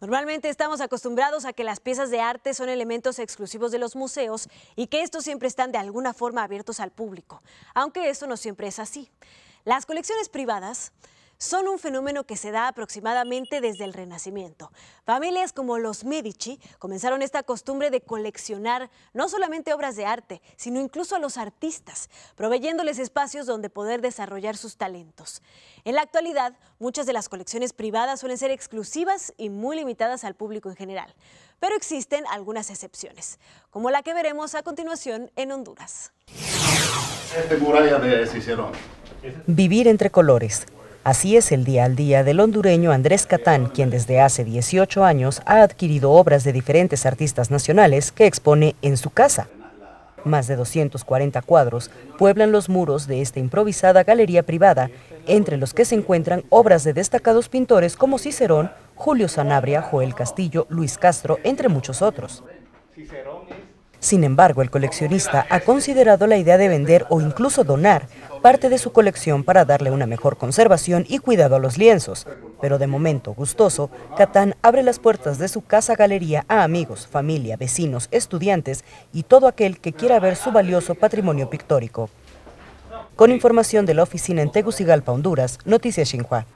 Normalmente estamos acostumbrados a que las piezas de arte son elementos exclusivos de los museos y que estos siempre están de alguna forma abiertos al público, aunque eso no siempre es así. Las colecciones privadas son un fenómeno que se da aproximadamente desde el Renacimiento. Familias como los Medici comenzaron esta costumbre de coleccionar no solamente obras de arte, sino incluso a los artistas, proveyéndoles espacios donde poder desarrollar sus talentos. En la actualidad, muchas de las colecciones privadas suelen ser exclusivas y muy limitadas al público en general, pero existen algunas excepciones, como la que veremos a continuación en Honduras. Este Vivir entre colores, Así es el día al día del hondureño Andrés Catán, quien desde hace 18 años ha adquirido obras de diferentes artistas nacionales que expone en su casa. Más de 240 cuadros pueblan los muros de esta improvisada galería privada, entre los que se encuentran obras de destacados pintores como Cicerón, Julio Sanabria, Joel Castillo, Luis Castro, entre muchos otros. Sin embargo, el coleccionista ha considerado la idea de vender o incluso donar parte de su colección para darle una mejor conservación y cuidado a los lienzos. Pero de momento, gustoso, Catán abre las puertas de su casa galería a amigos, familia, vecinos, estudiantes y todo aquel que quiera ver su valioso patrimonio pictórico. Con información de la oficina en Tegucigalpa, Honduras, Noticias Xinhua.